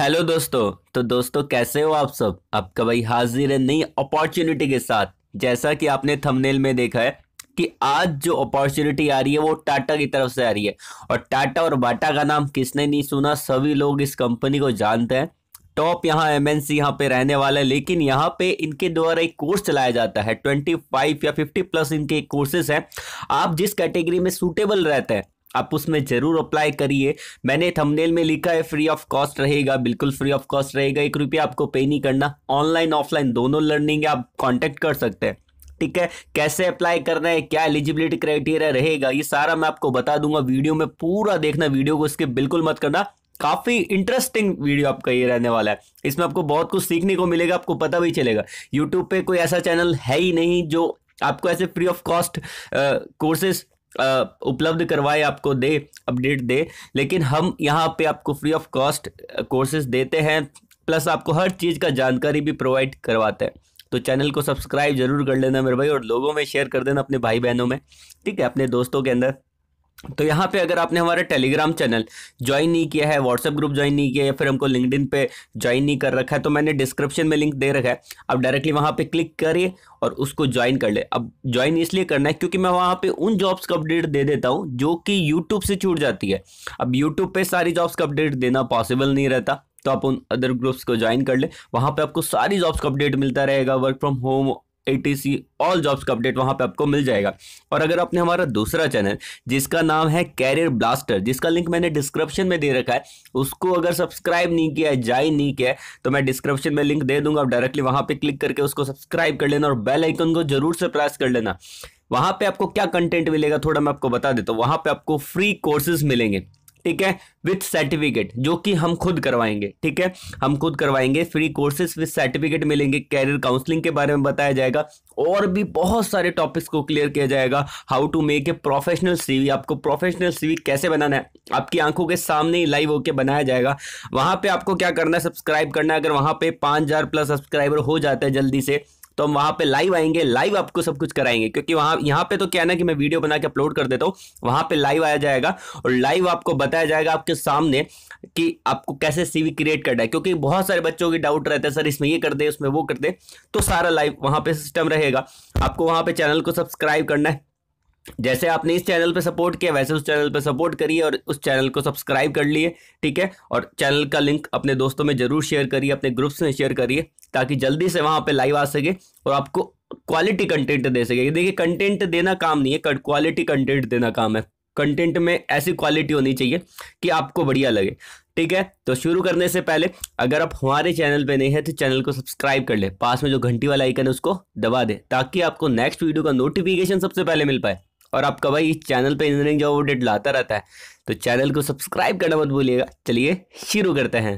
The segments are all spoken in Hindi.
हेलो दोस्तों तो दोस्तों कैसे हो आप सब आपका भाई हाजिर है नई अपॉर्चुनिटी के साथ जैसा कि आपने थंबनेल में देखा है कि आज जो अपॉर्चुनिटी आ रही है वो टाटा की तरफ से आ रही है और टाटा और बाटा का नाम किसने नहीं सुना सभी लोग इस कंपनी को जानते हैं टॉप यहाँ एम एन सी यहाँ पे रहने वाला है लेकिन यहाँ पे इनके द्वारा एक कोर्स चलाया जाता है ट्वेंटी फाइव या फिफ्टी प्लस इनके कोर्सेज हैं आप जिस कैटेगरी में सूटेबल रहते हैं आप उसमें जरूर अप्लाई करिए मैंने थंबनेल में लिखा है फ्री ऑफ कॉस्ट रहेगा बिल्कुल फ्री ऑफ कॉस्ट रहेगा एक रुपया आपको पे नहीं करना ऑनलाइन ऑफलाइन दोनों लर्निंग है आप कांटेक्ट कर सकते हैं ठीक है कैसे अप्लाई करना है क्या एलिजिबिलिटी क्राइटेरिया रहेगा ये सारा मैं आपको बता दूंगा वीडियो में पूरा देखना वीडियो को इसके बिल्कुल मत करना काफ़ी इंटरेस्टिंग वीडियो आपका ये रहने वाला है इसमें आपको बहुत कुछ सीखने को मिलेगा आपको पता भी चलेगा यूट्यूब पे कोई ऐसा चैनल है ही नहीं जो आपको ऐसे फ्री ऑफ कॉस्ट कोर्सेज उपलब्ध करवाए आपको दे अपडेट दे लेकिन हम यहाँ पे आपको फ्री ऑफ कॉस्ट कोर्सेज देते हैं प्लस आपको हर चीज़ का जानकारी भी प्रोवाइड करवाते हैं तो चैनल को सब्सक्राइब जरूर कर लेना मेरे भाई और लोगों में शेयर कर देना अपने भाई बहनों में ठीक है अपने दोस्तों के अंदर तो यहाँ पे अगर आपने हमारा टेलीग्राम चैनल ज्वाइन नहीं किया है व्हाट्सएप ग्रुप ज्वाइन नहीं किया या फिर हमको लिंकड पे ज्वाइन नहीं कर रखा है तो मैंने डिस्क्रिप्शन में लिंक दे रखा है आप डायरेक्टली वहाँ पे क्लिक करिए और उसको ज्वाइन कर ले अब ज्वाइन इसलिए करना है क्योंकि मैं वहाँ पे उन जॉब्स का अपडेट दे देता हूँ जो कि यूट्यूब से छूट जाती है अब यूट्यूब पर सारी जॉब्स का अपडेट देना पॉसिबल नहीं रहता तो आप उन अदर ग्रुप्स को ज्वाइन कर ले वहाँ पर आपको सारी जॉब्स का अपडेट मिलता रहेगा work from home etc all jobs का अपडेट वहां पे आपको मिल जाएगा और अगर आपने हमारा दूसरा चैनल जिसका नाम है कैरियर ब्लास्टर जिसका लिंक मैंने डिस्क्रिप्शन में दे रखा है उसको अगर सब्सक्राइब नहीं किया है जाई नहीं किया है तो मैं डिस्क्रिप्शन में लिंक दे दूंगा आप डायरेक्टली वहां पे क्लिक करके उसको सब्सक्राइब कर लेना और बेल आइकन को जरूर से प्रेस कर लेना वहां पे आपको क्या कंटेंट मिलेगा थोड़ा मैं आपको बता देता हूँ वहां पे आपको फ्री कोर्सेज मिलेंगे ठीक है विथ सर्टिफिकेट जो कि हम खुद करवाएंगे ठीक है हम खुद करवाएंगे फ्री कोर्सेज विथ सर्टिफिकेट मिलेंगे कैरियर काउंसलिंग के बारे में बताया जाएगा और भी बहुत सारे टॉपिक्स को क्लियर किया जाएगा how to make a professional CV आपको प्रोफेशनल सीवी कैसे बनाना है आपकी आंखों के सामने ही लाइव होकर बनाया जाएगा वहां पे आपको क्या करना है सब्सक्राइब करना है अगर वहां पे पांच प्लस सब्सक्राइबर हो जाता है जल्दी से तो हम वहाँ पे लाइव आएंगे लाइव आपको सब कुछ कराएंगे क्योंकि वहाँ यहाँ पे तो क्या ना कि मैं वीडियो बना के अपलोड कर देता हूँ वहाँ पे लाइव आया जाएगा और लाइव आपको बताया जाएगा आपके सामने कि आपको कैसे सीवी क्रिएट करना है क्योंकि बहुत सारे बच्चों के डाउट रहते हैं सर इसमें ये कर दे उसमें वो कर दे तो सारा लाइव वहाँ पर सिस्टम रहेगा आपको वहाँ पे चैनल को सब्सक्राइब करना है जैसे आपने इस चैनल पे सपोर्ट किया वैसे उस चैनल पे सपोर्ट करिए और उस चैनल को सब्सक्राइब कर लिए ठीक है और चैनल का लिंक अपने दोस्तों में जरूर शेयर करिए अपने ग्रुप्स में शेयर करिए ताकि जल्दी से वहाँ पे लाइव आ सके और आपको क्वालिटी कंटेंट दे सके ये देखिए कंटेंट देना काम नहीं है क्वालिटी कंटेंट देना काम है कंटेंट में ऐसी क्वालिटी होनी चाहिए कि आपको बढ़िया लगे ठीक है तो शुरू करने से पहले अगर आप हमारे चैनल पे नहीं है तो चैनल को सब्सक्राइब कर ले पास में जो घंटी वाला आइकन है उसको दबा दे ताकि आपको नेक्स्ट वीडियो का नोटिफिकेशन सबसे पहले मिल पाए और आपका भाई इस चैनल पे इंजीनियरिंग जॉब अपडेट लाता रहता है तो चैनल को सब्सक्राइब करना मत भूलिएगा चलिए शुरू करते हैं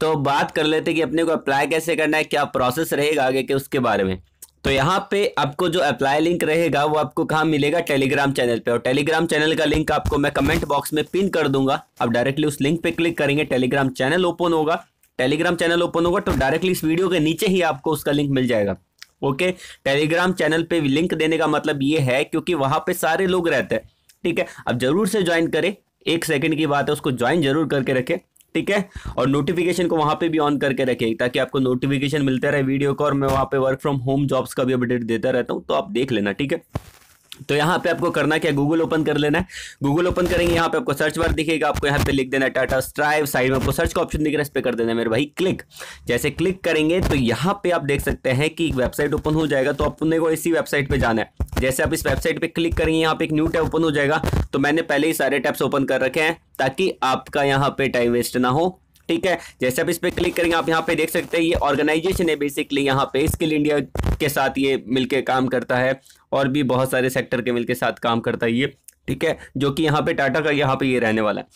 तो बात कर लेते हैं कि अपने को अप्लाई कैसे करना है क्या प्रोसेस रहेगा आगे के उसके बारे में तो यहाँ पे आपको जो अप्लाई लिंक रहेगा वो आपको कहाँ मिलेगा टेलीग्राम चैनल पे और टेलीग्राम चैनल का लिंक आपको मैं कमेंट बॉक्स में पिन कर दूंगा आप डायरेक्टली उस लिंक पे क्लिक करेंगे टेलीग्राम चैनल ओपन होगा टेलीग्राम चैनल ओपन होगा तो डायरेक्टली इस वीडियो के नीचे ही आपको उसका लिंक मिल जाएगा ओके टेलीग्राम चैनल पे लिंक देने का मतलब ये है क्योंकि वहां पे सारे लोग रहते हैं ठीक है अब जरूर से ज्वाइन करें एक सेकंड की बात है उसको ज्वाइन जरूर करके रखें ठीक है और नोटिफिकेशन को वहां पे भी ऑन करके रखें ताकि आपको नोटिफिकेशन मिलता रहे वीडियो का और मैं वहां पे वर्क फ्रॉम होम जॉब्स का भी अपडेट देता रहता हूँ तो आप देख लेना ठीक है तो यहाँ पे आपको करना क्या गूगल ओपन कर लेना है गूगल ओपन करेंगे यहाँ पे आपको सर्च बार दिखेगा आपको यहाँ पे लिख देना टाटा स्ट्राइव साइड में आपको सर्च का ऑप्शन दिख रहा है इस पर कर देना मेरे भाई क्लिक जैसे क्लिक करेंगे तो यहाँ पे आप देख सकते हैं कि वेबसाइट ओपन हो जाएगा तो अपने को इसी वेबसाइट पर जाना है जैसे आप इस वेबसाइट पर क्लिक करेंगे यहाँ पे एक न्यू टैब ओपन हो जाएगा तो मैंने पहले ही सारे टैब्स ओपन कर रखे हैं ताकि आपका यहाँ पे टाइम वेस्ट ना हो ठीक है जैसे आप इस पर क्लिक करेंगे आप यहाँ पे देख सकते हैं ये ऑर्गेनाइजेशन है बेसिकली यहाँ पे स्किल इंडिया के साथ ये मिलके काम करता है और भी बहुत सारे सेक्टर के मिलके साथ काम करता है ये ठीक है जो कि यहाँ पे टाटा का यहाँ पे ये रहने वाला है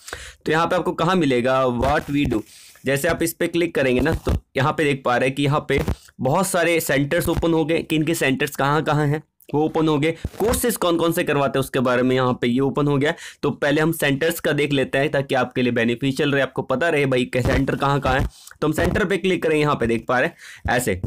तो यहाँ पे आपको कहाँ मिलेगा व्हाट वी डू जैसे आप इस पर क्लिक करेंगे ना तो यहाँ पे देख पा रहे हैं कि यहाँ पे बहुत सारे सेंटर्स ओपन हो गए कि इनके सेंटर्स कहाँ कहाँ हैं वो ओपन हो गए कोर्सेज कौन कौन से करवाते हैं उसके बारे में यहाँ पे ये ओपन हो गया तो पहले हम सेंटर्स का देख लेते हैं ताकि आपके लिए बेनिफिशियल रहे आपको पता रहे भाई सेंटर कहाँ कहाँ है तो हम सेंटर पे क्लिक करें यहाँ पे देख पा रहे हैं ऐसे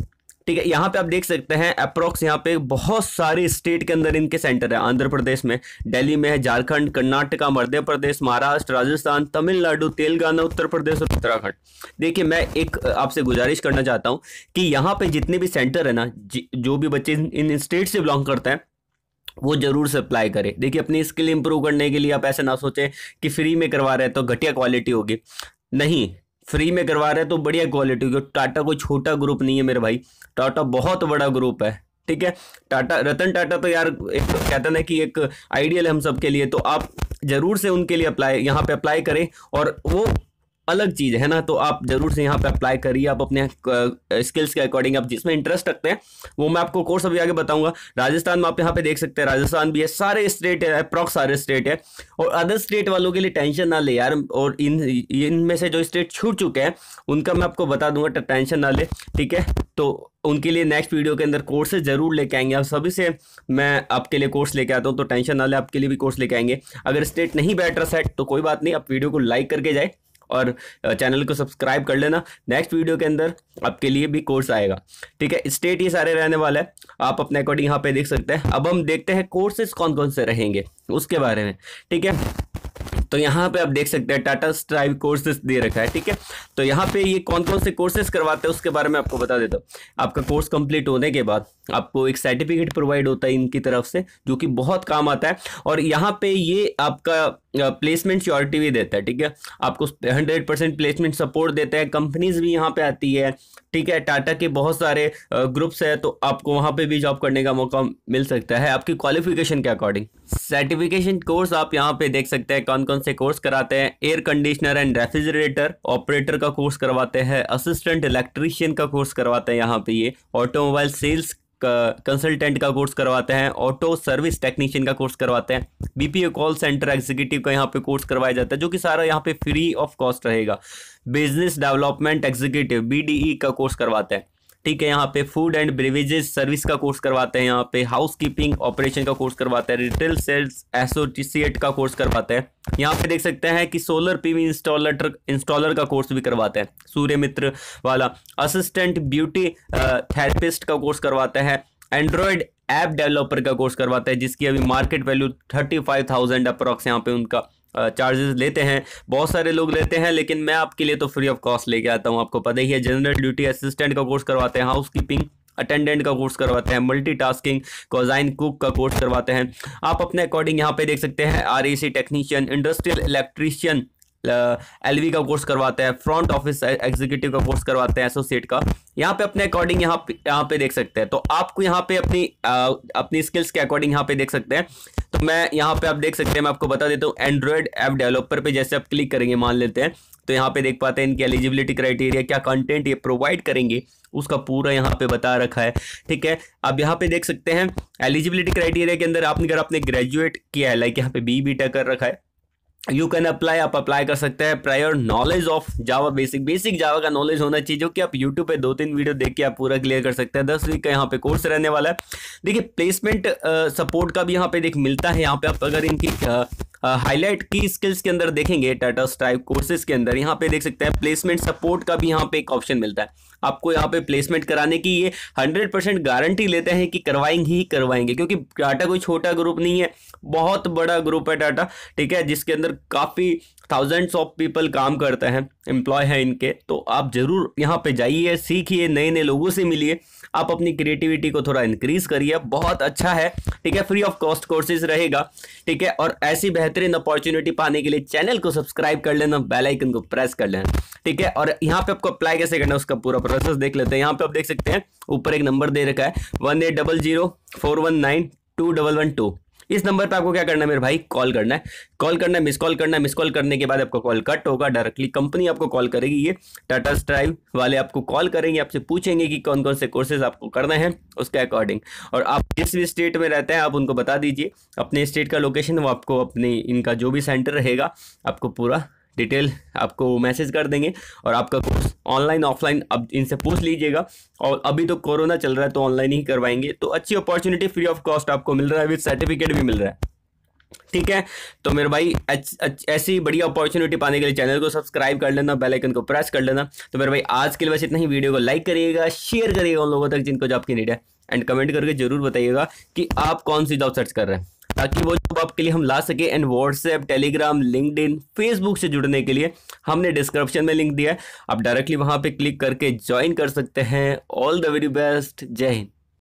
ठीक है यहाँ पे आप देख सकते हैं अप्रोक्स यहाँ पे बहुत सारे स्टेट के अंदर इनके सेंटर है आंध्र प्रदेश में दिल्ली में है झारखंड कर्नाटका मध्य प्रदेश महाराष्ट्र राजस्थान तमिलनाडु तेलंगाना उत्तर प्रदेश और उत्तराखंड देखिए मैं एक आपसे गुजारिश करना चाहता हूँ कि यहाँ पे जितने भी सेंटर है ना जो भी बच्चे इन स्टेट से बिलोंग करते हैं वो जरूर से अप्लाई करें देखिए अपनी स्किल इंप्रूव करने के लिए आप ऐसे ना सोचें कि फ्री में करवा रहे हैं तो घटिया क्वालिटी होगी नहीं फ्री में करवा रहे हैं तो बढ़िया क्वालिटी क्योंकि टाटा कोई छोटा ग्रुप नहीं है मेरे भाई टाटा बहुत बड़ा ग्रुप है ठीक है टाटा रतन टाटा तो यार एक तो कहते ना कि एक आइडियल है हम सबके लिए तो आप ज़रूर से उनके लिए अप्लाई यहाँ पे अप्लाई करें और वो अलग चीज़ है ना तो आप जरूर से यहाँ पे अप्लाई करिए आप अपने स्किल्स के अकॉर्डिंग आप जिसमें इंटरेस्ट रखते हैं वो मैं आपको कोर्स अभी आगे बताऊंगा राजस्थान में आप यहाँ पे देख सकते हैं राजस्थान भी है सारे स्टेट है अप्रॉक्स सारे स्टेट है और अदर स्टेट वालों के लिए टेंशन ना ले यार और इन इनमें से जो स्टेट छूट चुके हैं उनका मैं आपको बता दूंगा टेंशन ना ले ठीक है तो उनके लिए नेक्स्ट वीडियो के अंदर कोर्सेज जरूर लेके आएंगे आप सभी से मैं आपके लिए कोर्स लेके आता हूँ तो टेंशन ना ले आपके लिए भी कोर्स लेके आएंगे अगर स्टेट नहीं बैटर सेट तो कोई बात नहीं आप वीडियो को लाइक करके जाए और चैनल को सब्सक्राइब कर लेना नेक्स्ट वीडियो के अंदर आपके लिए भी कोर्स आएगा ठीक है स्टेट ये सारे रहने वाला है आप अपने अकॉर्डिंग यहाँ पे देख सकते हैं अब हम देखते हैं कोर्सेज कौन कौन से रहेंगे उसके बारे में ठीक है तो यहाँ पे आप देख सकते हैं टाटा स्ट्राइव कोर्सेज दे रखा है ठीक है तो यहाँ पे ये कौन कौन से कोर्सेस करवाते हैं उसके बारे में आपको बता देता हूँ आपका कोर्स कंप्लीट होने के बाद आपको एक सर्टिफिकेट प्रोवाइड होता है इनकी तरफ से जो कि बहुत काम आता है और यहाँ पे ये आपका प्लेसमेंट श्योरिटी भी देता है ठीक है आपको हंड्रेड परसेंट प्लेसमेंट सपोर्ट देता है कंपनीज भी यहाँ पे आती है ठीक है टाटा के बहुत सारे ग्रुप्स है तो आपको वहाँ पे भी जॉब करने का मौका मिल सकता है आपकी क्वालिफिकेशन के अकॉर्डिंग सर्टिफिकेशन कोर्स आप यहाँ पे देख सकते हैं कौन कौन से कोर्स कराते हैं air conditioner and refrigerator operator का कोर्स करवाते हैं असिस्टेंट इलेक्ट्रीशियन का कोर्स करवाते हैं यहाँ पे ये ऑटोमोबाइल सेल्स कंसल्टेंट का कोर्स करवाते हैं ऑटो सर्विस टेक्नीशियन का कोर्स करवाते हैं बीपीओ कॉल सेंटर एग्जीक्यूटिव का यहाँ पे कोर्स करवाया जाता है जो कि सारा यहाँ पे फ्री ऑफ कॉस्ट रहेगा बिजनेस डेवलपमेंट एग्जीक्यूटिव बीडीई का कोर्स करवाते हैं ठीक है यहाँ पे फूड एंड ब्रिवेजेस सर्विस का कोर्स करवाते हैं यहाँ पे हाउस कीपिंग ऑपरेशन का कोर्स करवाते हैं रिटेल सेल्स एसोसिएट का कोर्स करवाते हैं यहाँ पे देख सकते हैं कि सोलर पीवी इंस्टॉलर इंस्टॉलर का कोर्स भी करवाते हैं सूर्य मित्र वाला असिस्टेंट ब्यूटी थेरेपिस्ट का कोर्स करवाते हैं एंड्रॉयड ऐप डेवलपर का कोर्स करवाता है जिसकी अभी market value thirty five thousand approx यहाँ पे उनका चार्जेस लेते हैं बहुत सारे लोग लेते हैं लेकिन मैं आपके लिए तो फ्री ऑफ कॉस्ट लेके आता हूँ आपको पता ही है जनरल ड्यूटी असिस्टेंट का कोर्स करवाते हैं हाउस कीपिंग अटेंडेंट का कोर्स करवाते हैं मल्टीटास्किंग कोजाइन कुक का कोर्स करवाते हैं आप अपने अकॉर्डिंग यहाँ पे देख सकते हैं C technician industrial electrician L V का कोर्स करवाते हैं फ्रंट ऑफिस एग्जीक्यूटिव का कोर्स करवाते हैं एसोसिएट का यहाँ पे अपने अकॉर्डिंग यहाँ यहाँ पे देख सकते हैं तो आपको यहाँ पे अपनी आ, अपनी स्किल्स के अकॉर्डिंग यहाँ पे देख सकते हैं मैं यहाँ पे आप देख सकते हैं मैं आपको बता देता हूँ एंड्रॉयड ऐप डेवलपर पे जैसे आप क्लिक करेंगे मान लेते हैं तो यहाँ पे देख पाते हैं इनकी एलिजिबिलिटी क्राइटेरिया क्या कंटेंट ये प्रोवाइड करेंगे उसका पूरा यहाँ पे बता रखा है ठीक है अब यहाँ पे देख सकते हैं एलिजिबिलिटी क्राइटेरिया के अंदर आपने अगर आपने ग्रेजुएट किया है लाइक यहाँ पे बी बी कर रखा है यू कैन अप्लाई आप अप्लाई कर सकते हैं prior knowledge of Java basic basic Java का नॉलेज होना चाहिए जो कि आप यूट्यूब पे दो तीन वीडियो देख के आप पूरा क्लियर कर सकते हैं दस वीक का यहाँ पे कोर्स रहने वाला है देखिए प्लेसमेंट सपोर्ट का भी यहाँ पे देख मिलता है यहाँ पे आप अगर इनकी हाईलाइट की स्किल्स के अंदर देखेंगे टाटा स्ट्राइप कोर्सेज के अंदर यहाँ पे देख सकते हैं प्लेसमेंट सपोर्ट का भी यहाँ पे एक ऑप्शन मिलता है आपको यहाँ पे प्लेसमेंट कराने की ये हंड्रेड परसेंट गारंटी लेते हैं कि करवाएंगे ही करवाएंगे क्योंकि टाटा कोई छोटा ग्रुप नहीं है बहुत बड़ा ग्रुप है टाटा ठीक है जिसके अंदर काफ़ी थाउजेंड्स ऑफ पीपल काम करते हैं एम्प्लॉय हैं इनके तो आप ज़रूर यहाँ पे जाइए सीखिए नए नए लोगों से मिलिए आप अपनी क्रिएटिविटी को थोड़ा इंक्रीज़ करिए बहुत अच्छा है ठीक है फ्री ऑफ कॉस्ट कोर्सेज रहेगा ठीक है और ऐसी बेहतरीन अपॉर्चुनिटी पाने के लिए चैनल को सब्सक्राइब कर लेना बेल आइकन को प्रेस कर लेना ठीक है और यहाँ पे आपको अप्लाई कैसे करना है उसका पूरा प्रोसेस देख लेते हैं यहाँ पे आप देख सकते हैं ऊपर एक नंबर दे रखा है one eight double zero four one nine two double one two इस नंबर पे आपको क्या करना है मेरे भाई कॉल करना है कॉल करना है मिस कॉल करना है मिस कॉल करने के बाद आपका कॉल कट होगा डायरेक्टली कंपनी आपको कॉल करेगी ये टाटा स्ट्राइव वाले आपको कॉल करेंगे आपसे पूछेंगे कि कौन कौन से कोर्सेज आपको करना है उसके अकॉर्डिंग और आप जिस भी स्टेट में रहते हैं आप उनको बता दीजिए अपने स्टेट का लोकेशन वो आपको अपने इनका जो भी सेंटर रहेगा आपको पूरा डिटेल आपको मैसेज कर देंगे और आपका कोर्स ऑनलाइन ऑफलाइन अब इनसे पूछ लीजिएगा और अभी तो कोरोना चल रहा है तो ऑनलाइन ही करवाएंगे तो अच्छी अपॉर्चुनिटी फ्री ऑफ कॉस्ट आपको मिल रहा है विद सर्टिफिकेट भी मिल रहा है ठीक है तो मेरे भाई ऐसी बड़ी अपॉर्चुनिटी पाने के लिए चैनल को सब्सक्राइब कर लेना बेल आइकन को प्रेस कर लेना तो मेरे भाई आज के लिए बस इतना ही वीडियो को लाइक करिएगा शेयर करिएगा उन लोगों तक जिनको जॉब की नीड है एंड कमेंट करके जरूर बताइएगा कि आप कौन सी जॉब सर्च कर रहे हैं ताकि वो जॉब आपके लिए हम ला सके and WhatsApp Telegram LinkedIn Facebook से जुड़ने के लिए हमने डिस्क्रिप्शन में लिंक दिया है आप डायरेक्टली वहाँ पर क्लिक करके ज्वाइन कर सकते हैं ऑल द वेरी बेस्ट जय हिंद